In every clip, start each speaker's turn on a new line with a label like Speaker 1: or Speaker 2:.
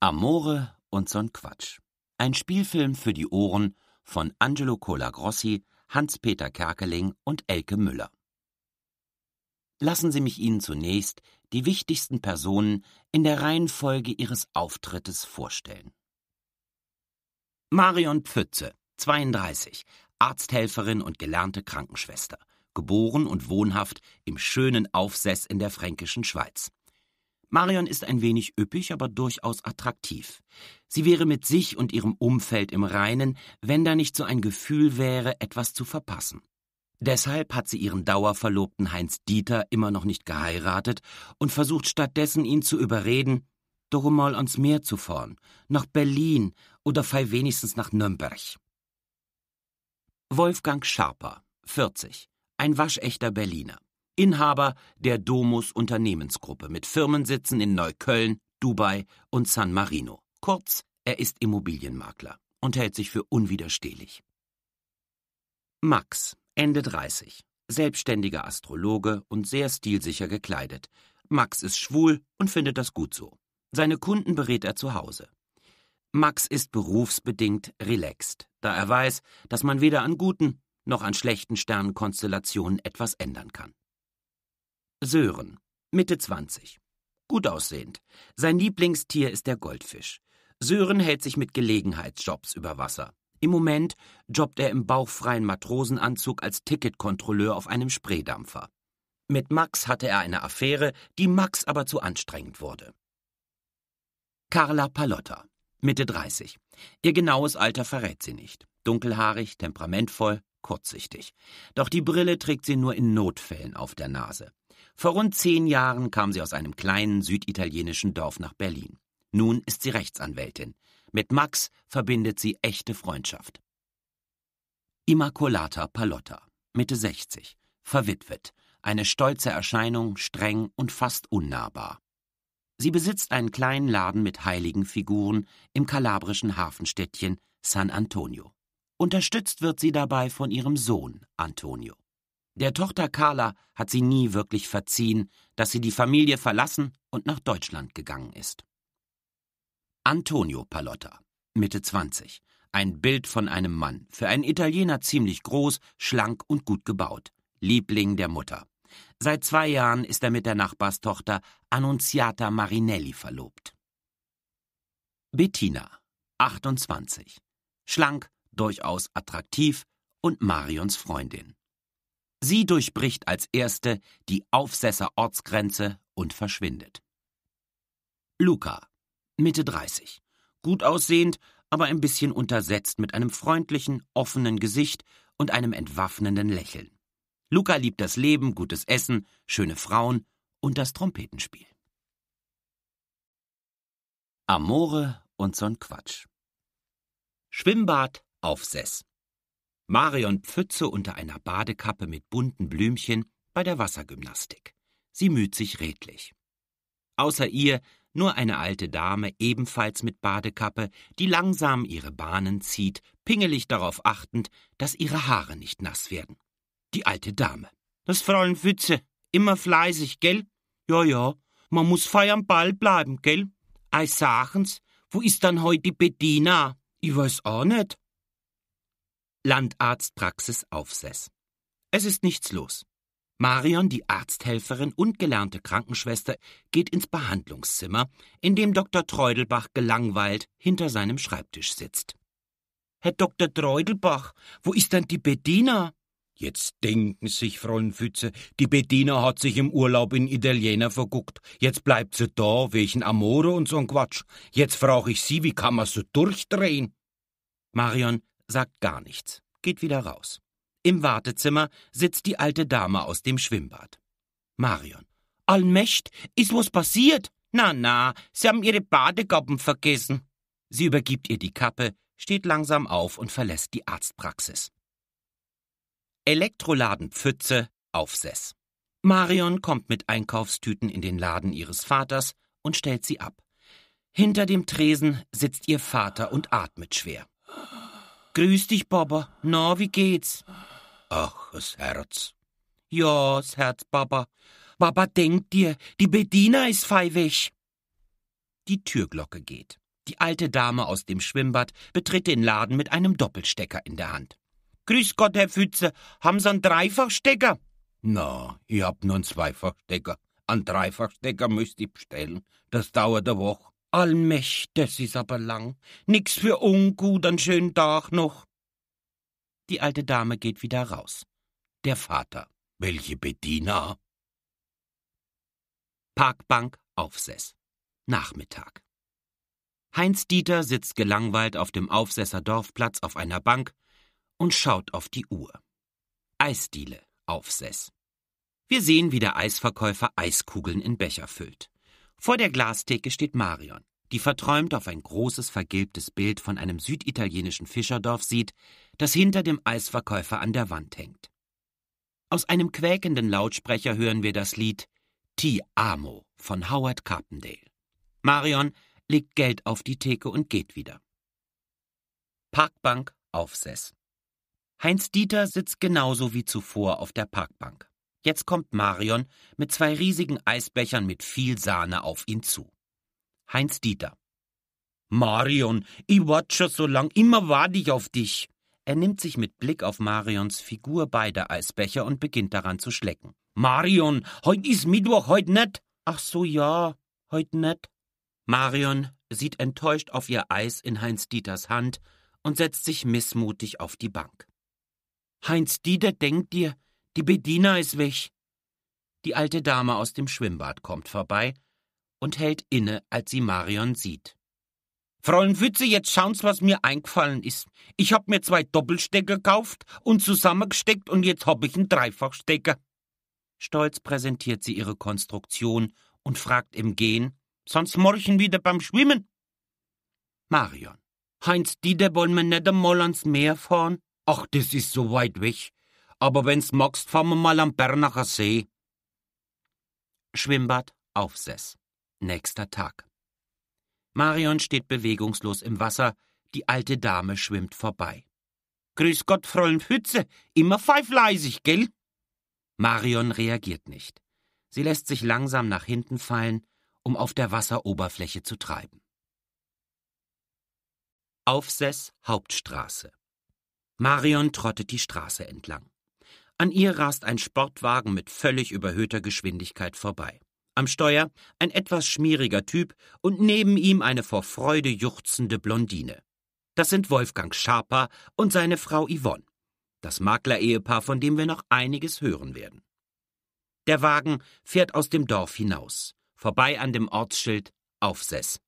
Speaker 1: Amore und so'n Quatsch. Ein Spielfilm für die Ohren von Angelo Colagrossi, Hans-Peter Kerkeling und Elke Müller. Lassen Sie mich Ihnen zunächst die wichtigsten Personen in der Reihenfolge ihres Auftrittes vorstellen. Marion Pfütze, 32, Arzthelferin und gelernte Krankenschwester, geboren und wohnhaft im schönen Aufsess in der fränkischen Schweiz. Marion ist ein wenig üppig, aber durchaus attraktiv. Sie wäre mit sich und ihrem Umfeld im Reinen, wenn da nicht so ein Gefühl wäre, etwas zu verpassen. Deshalb hat sie ihren Dauerverlobten Heinz Dieter immer noch nicht geheiratet und versucht stattdessen, ihn zu überreden, doch mal ans Meer zu fahren, nach Berlin oder fei wenigstens nach Nürnberg. Wolfgang Scharper, 40, ein waschechter Berliner. Inhaber der Domus Unternehmensgruppe mit Firmensitzen in Neukölln, Dubai und San Marino. Kurz, er ist Immobilienmakler und hält sich für unwiderstehlich. Max, Ende 30, selbstständiger Astrologe und sehr stilsicher gekleidet. Max ist schwul und findet das gut so. Seine Kunden berät er zu Hause. Max ist berufsbedingt relaxed, da er weiß, dass man weder an guten noch an schlechten Sternenkonstellationen etwas ändern kann. Sören, Mitte 20. Gut aussehend. Sein Lieblingstier ist der Goldfisch. Sören hält sich mit Gelegenheitsjobs über Wasser. Im Moment jobbt er im bauchfreien Matrosenanzug als Ticketkontrolleur auf einem Spreedampfer. Mit Max hatte er eine Affäre, die Max aber zu anstrengend wurde. Carla Palotta, Mitte 30. Ihr genaues Alter verrät sie nicht. Dunkelhaarig, temperamentvoll, kurzsichtig. Doch die Brille trägt sie nur in Notfällen auf der Nase. Vor rund zehn Jahren kam sie aus einem kleinen süditalienischen Dorf nach Berlin. Nun ist sie Rechtsanwältin. Mit Max verbindet sie echte Freundschaft. Immaculata Palotta, Mitte 60, verwitwet, eine stolze Erscheinung, streng und fast unnahbar. Sie besitzt einen kleinen Laden mit heiligen Figuren im kalabrischen Hafenstädtchen San Antonio. Unterstützt wird sie dabei von ihrem Sohn Antonio. Der Tochter Carla hat sie nie wirklich verziehen, dass sie die Familie verlassen und nach Deutschland gegangen ist. Antonio Palotta, Mitte 20. Ein Bild von einem Mann, für einen Italiener ziemlich groß, schlank und gut gebaut. Liebling der Mutter. Seit zwei Jahren ist er mit der Nachbarstochter Annunziata Marinelli verlobt. Bettina, 28. Schlank, durchaus attraktiv und Marions Freundin. Sie durchbricht als erste die Aufsesser Ortsgrenze und verschwindet. Luca, Mitte 30, gut aussehend, aber ein bisschen untersetzt mit einem freundlichen, offenen Gesicht und einem entwaffnenden Lächeln. Luca liebt das Leben, gutes Essen, schöne Frauen und das Trompetenspiel. Amore und so'n Quatsch. Schwimmbad auf Sess. Marion Pfütze unter einer Badekappe mit bunten Blümchen bei der Wassergymnastik. Sie müht sich redlich. Außer ihr nur eine alte Dame, ebenfalls mit Badekappe, die langsam ihre Bahnen zieht, pingelig darauf achtend, dass ihre Haare nicht nass werden. Die alte Dame. Das Fräulein Pfütze, immer fleißig, gell? Ja, ja, man muss feiern Ball bleiben, gell? Ei, sagens, wo ist dann heut die Bedina? Ich weiß auch nicht. Landarztpraxis Aufseß. Es ist nichts los. Marion, die Arzthelferin und gelernte Krankenschwester, geht ins Behandlungszimmer, in dem Dr. Treudelbach gelangweilt hinter seinem Schreibtisch sitzt. Herr Dr. Treudelbach, wo ist denn die Bediener? Jetzt denken sich Frauenfütze, die Bediener hat sich im Urlaub in Italiener verguckt. Jetzt bleibt sie da, welchen Amore und so'n Quatsch. Jetzt frage ich sie, wie kann man so durchdrehen? Marion sagt gar nichts, geht wieder raus. Im Wartezimmer sitzt die alte Dame aus dem Schwimmbad. Marion. Allmächt, ist was passiert? Na, na, Sie haben Ihre Badegappen vergessen. Sie übergibt ihr die Kappe, steht langsam auf und verlässt die Arztpraxis. Elektroladen Pfütze, Aufsess. Marion kommt mit Einkaufstüten in den Laden ihres Vaters und stellt sie ab. Hinter dem Tresen sitzt ihr Vater und atmet schwer. Grüß dich, Papa. Na, wie geht's? Ach, das Herz. Ja, das Herz, Papa. Papa, denk dir, die Bediener ist fei weg. Die Türglocke geht. Die alte Dame aus dem Schwimmbad betritt den Laden mit einem Doppelstecker in der Hand. Grüß Gott, Herr Pfütze, haben Sie einen Dreifachstecker? Na, ich hab nur einen Zweifachstecker. Einen Dreifachstecker müsst ich bestellen. Das dauert eine Woche. Allmächt, das ist aber lang. Nix für ungut, an schönen Tag noch. Die alte Dame geht wieder raus. Der Vater. Welche Bediener? Parkbank, Aufsess. Nachmittag. Heinz Dieter sitzt gelangweilt auf dem Aufsässer Dorfplatz auf einer Bank und schaut auf die Uhr. Eisdiele, Aufsess. Wir sehen, wie der Eisverkäufer Eiskugeln in Becher füllt. Vor der Glastheke steht Marion, die verträumt auf ein großes vergilbtes Bild von einem süditalienischen Fischerdorf sieht, das hinter dem Eisverkäufer an der Wand hängt. Aus einem quäkenden Lautsprecher hören wir das Lied Ti Amo von Howard Carpendale. Marion legt Geld auf die Theke und geht wieder. Parkbank Aufsess. Heinz Dieter sitzt genauso wie zuvor auf der Parkbank. Jetzt kommt Marion mit zwei riesigen Eisbechern mit viel Sahne auf ihn zu. Heinz Dieter. Marion, ich warte schon so lang, immer warte ich auf dich. Er nimmt sich mit Blick auf Marions Figur beide Eisbecher und beginnt daran zu schlecken. Marion, heut ist Mittwoch, heut net. Ach so, ja, heut net. Marion sieht enttäuscht auf ihr Eis in Heinz Dieters Hand und setzt sich missmutig auf die Bank. Heinz Dieter denkt dir, die Bediener ist weg. Die alte Dame aus dem Schwimmbad kommt vorbei und hält inne, als sie Marion sieht. Fräulein Fütze, jetzt schauen's, was mir eingefallen ist. Ich hab mir zwei Doppelstecker gekauft und zusammengesteckt und jetzt hab ich einen Dreifachstecker. Stolz präsentiert sie ihre Konstruktion und fragt im Gehen, sonst morchen wieder beim Schwimmen. Marion. Heinz Dieter wollen wir nicht einmal ans Meer fahren? Ach, das ist so weit weg. Aber wenn's magst, fahren wir mal am Bernacher See. Schwimmbad, Aufsess. Nächster Tag. Marion steht bewegungslos im Wasser, die alte Dame schwimmt vorbei. Grüß Gott, Fräulein Pfütze, immer pfeifleisig, gell? Marion reagiert nicht. Sie lässt sich langsam nach hinten fallen, um auf der Wasseroberfläche zu treiben. Aufsess Hauptstraße. Marion trottet die Straße entlang. An ihr rast ein Sportwagen mit völlig überhöhter Geschwindigkeit vorbei. Am Steuer ein etwas schmieriger Typ und neben ihm eine vor Freude juchzende Blondine. Das sind Wolfgang Schaper und seine Frau Yvonne, das Maklerehepaar, von dem wir noch einiges hören werden. Der Wagen fährt aus dem Dorf hinaus, vorbei an dem Ortsschild Aufsess.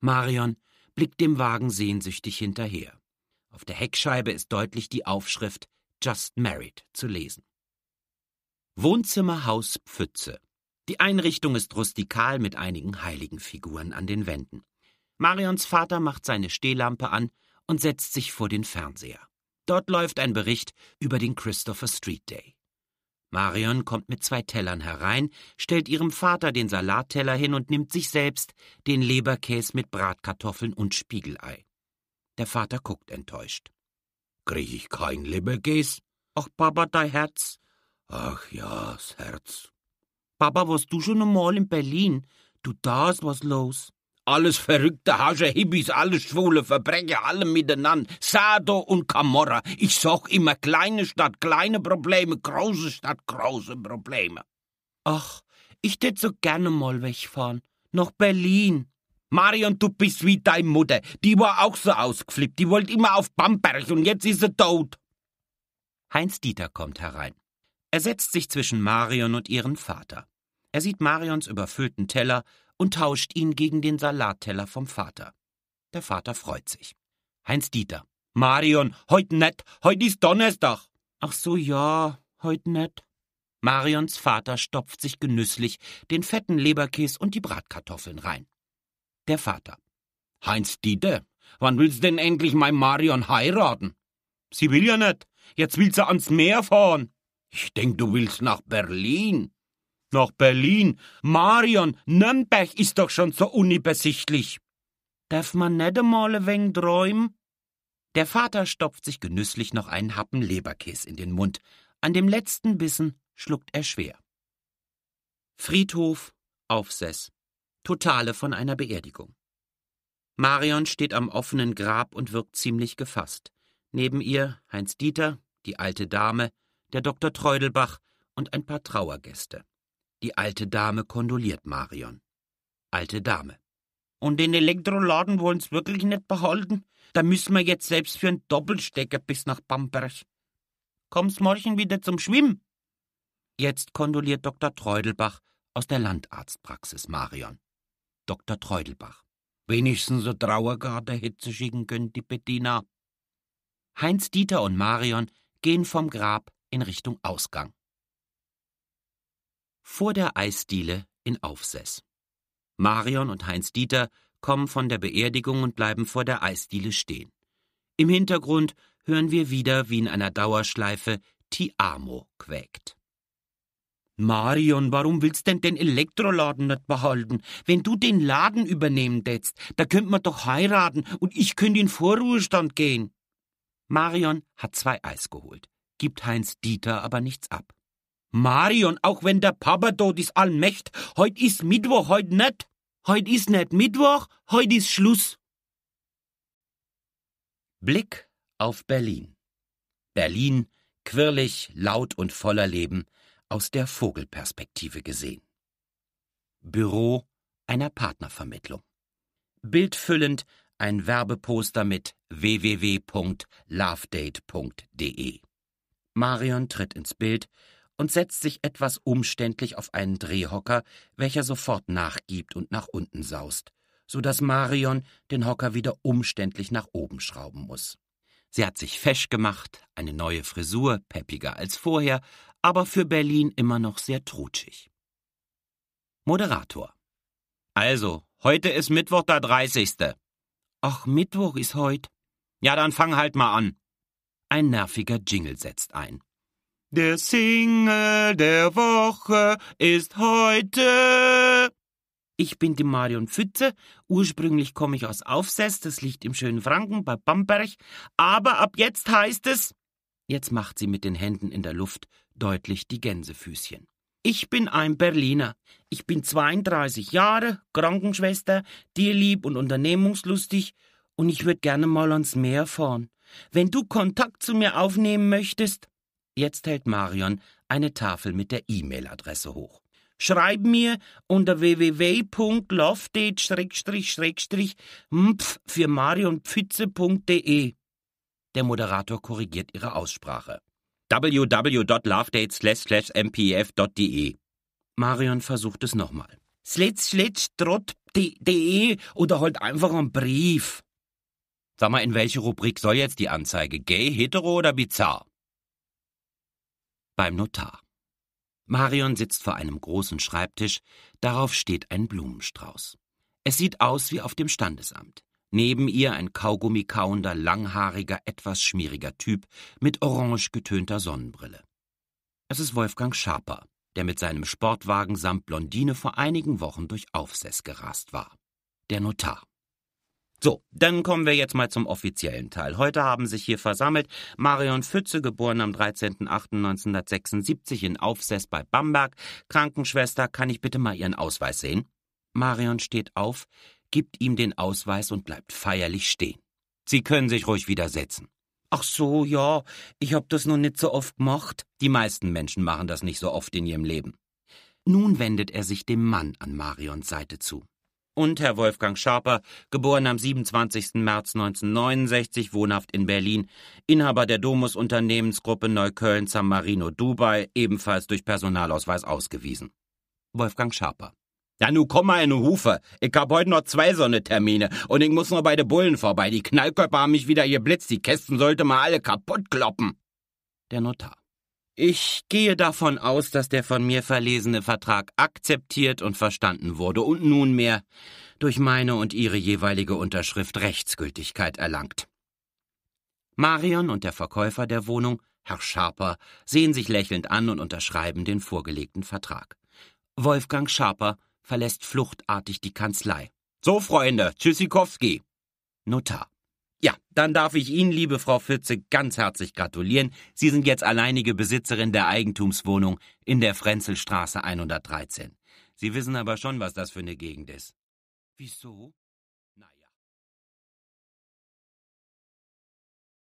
Speaker 1: Marion blickt dem Wagen sehnsüchtig hinterher. Auf der Heckscheibe ist deutlich die Aufschrift Just Married zu lesen. Wohnzimmer Haus Pfütze. Die Einrichtung ist rustikal mit einigen heiligen Figuren an den Wänden. Marions Vater macht seine Stehlampe an und setzt sich vor den Fernseher. Dort läuft ein Bericht über den Christopher Street Day. Marion kommt mit zwei Tellern herein, stellt ihrem Vater den Salatteller hin und nimmt sich selbst den Leberkäs mit Bratkartoffeln und Spiegelei. Der Vater guckt enttäuscht krieg ich kein Leberkäs? Ach, Papa, dein Herz. Ach ja, das Herz. Papa, warst du schon einmal in Berlin? Du, da ist was los. Alles verrückte Hasche, Hippies, alles schwule Verbrecher, alle miteinander. Sado und Camorra. Ich sag immer, kleine Stadt, kleine Probleme, große Stadt, große Probleme. Ach, ich tät so gerne mal wegfahren. Nach Berlin. Marion, du bist wie deine Mutter. Die war auch so ausgeflippt. Die wollte immer auf Bamberg und jetzt ist sie tot. Heinz Dieter kommt herein. Er setzt sich zwischen Marion und ihren Vater. Er sieht Marions überfüllten Teller und tauscht ihn gegen den Salatteller vom Vater. Der Vater freut sich. Heinz Dieter. Marion, heut nett. heut ist Donnerstag. Ach so, ja, heut nett. Marions Vater stopft sich genüsslich den fetten Leberkäse und die Bratkartoffeln rein der Vater. Heinz Dieter, wann willst du denn endlich mein Marion heiraten? Sie will ja nicht. Jetzt will sie ans Meer fahren. Ich denk, du willst nach Berlin. Nach Berlin? Marion, Nürnberg ist doch schon so unübersichtlich. Darf man nicht einmal ein wenig träumen? Der Vater stopft sich genüsslich noch einen Happen Leberkäse in den Mund. An dem letzten Bissen schluckt er schwer. Friedhof, Aufsess. Totale von einer Beerdigung. Marion steht am offenen Grab und wirkt ziemlich gefasst. Neben ihr Heinz Dieter, die alte Dame, der Dr. Treudelbach und ein paar Trauergäste. Die alte Dame kondoliert Marion. Alte Dame. Und den Elektroladen wollen's wirklich nicht behalten? Da müssen wir jetzt selbst für einen Doppelstecker bis nach Bamberg. Kommst morgen wieder zum Schwimmen? Jetzt kondoliert Dr. Treudelbach aus der Landarztpraxis Marion. Dr. Treudelbach. Wenigstens eine Trauergarde hätte sie schicken können, die Bettina. Heinz, Dieter und Marion gehen vom Grab in Richtung Ausgang. Vor der Eisdiele in Aufsäß. Marion und Heinz Dieter kommen von der Beerdigung und bleiben vor der Eisdiele stehen. Im Hintergrund hören wir wieder, wie in einer Dauerschleife Ti Amo quäkt. Marion, warum willst denn den Elektroladen nicht behalten? Wenn du den Laden übernehmen tätst, da könnt man doch heiraten und ich könnte in Vorruhestand gehen. Marion hat zwei Eis geholt, gibt Heinz Dieter aber nichts ab. Marion, auch wenn der Papa tot ist, allmächt, heut ist Mittwoch, heut nicht. Heut ist nicht Mittwoch, heut ist Schluss. Blick auf Berlin. Berlin, quirlig, laut und voller Leben aus der Vogelperspektive gesehen. Büro einer Partnervermittlung. Bildfüllend ein Werbeposter mit www.lovedate.de. Marion tritt ins Bild und setzt sich etwas umständlich auf einen Drehhocker, welcher sofort nachgibt und nach unten saust, so dass Marion den Hocker wieder umständlich nach oben schrauben muss. Sie hat sich fesch gemacht, eine neue Frisur, peppiger als vorher, aber für Berlin immer noch sehr trutschig. Moderator. Also, heute ist Mittwoch der 30. Ach, Mittwoch ist heut. Ja, dann fang halt mal an. Ein nerviger Jingle setzt ein. Der Single der Woche ist heute. Ich bin die Marion Pfütze. Ursprünglich komme ich aus Aufsess, das liegt im schönen Franken bei Bamberg. Aber ab jetzt heißt es. Jetzt macht sie mit den Händen in der Luft deutlich die Gänsefüßchen. Ich bin ein Berliner. Ich bin 32 Jahre, Krankenschwester, tierlieb und unternehmungslustig und ich würde gerne mal ans Meer fahren. Wenn du Kontakt zu mir aufnehmen möchtest. Jetzt hält Marion eine Tafel mit der E-Mail-Adresse hoch. Schreib mir unter www.lofdate-mpf für marionpfütze.de. Der Moderator korrigiert ihre Aussprache wwwlovedates e. Marion versucht es nochmal. Slitschlitschtrott.de oder halt einfach einen Brief. Sag mal, in welche Rubrik soll jetzt die Anzeige? Gay, hetero oder bizarr? Beim Notar. Marion sitzt vor einem großen Schreibtisch, darauf steht ein Blumenstrauß. Es sieht aus wie auf dem Standesamt. Neben ihr ein kaugummikauender, langhaariger, etwas schmieriger Typ mit orange getönter Sonnenbrille. Es ist Wolfgang Schaper, der mit seinem Sportwagen samt Blondine vor einigen Wochen durch Aufsäß gerast war. Der Notar. So, dann kommen wir jetzt mal zum offiziellen Teil. Heute haben sich hier versammelt Marion Pfütze, geboren am 13.08.1976 in Aufsess bei Bamberg. Krankenschwester, kann ich bitte mal Ihren Ausweis sehen? Marion steht auf, gibt ihm den Ausweis und bleibt feierlich stehen. Sie können sich ruhig widersetzen. Ach so, ja, ich hab das noch nicht so oft gemacht. Die meisten Menschen machen das nicht so oft in ihrem Leben. Nun wendet er sich dem Mann an Marions Seite zu. Und Herr Wolfgang Schaper, geboren am 27. März 1969, wohnhaft in Berlin, Inhaber der Domus Unternehmensgruppe Neukölln San Marino Dubai, ebenfalls durch Personalausweis ausgewiesen. Wolfgang Schaper. Ja, nu komm mal in den Hufe. Ich hab heute noch zwei Sonnetermine und ich muss noch bei de Bullen vorbei. Die Knallkörper haben mich wieder geblitzt. Die Kästen sollte mal alle kaputt kloppen. Der Notar. Ich gehe davon aus, dass der von mir verlesene Vertrag akzeptiert und verstanden wurde und nunmehr durch meine und ihre jeweilige Unterschrift Rechtsgültigkeit erlangt. Marion und der Verkäufer der Wohnung, Herr Schaper, sehen sich lächelnd an und unterschreiben den vorgelegten Vertrag. Wolfgang Schaper verlässt fluchtartig die Kanzlei. So, Freunde, Tschüssikowski. Notar. Ja, dann darf ich Ihnen, liebe Frau Fitze, ganz herzlich gratulieren. Sie sind jetzt alleinige Besitzerin der Eigentumswohnung in der Frenzelstraße 113. Sie wissen aber schon, was das für eine Gegend ist. Wieso?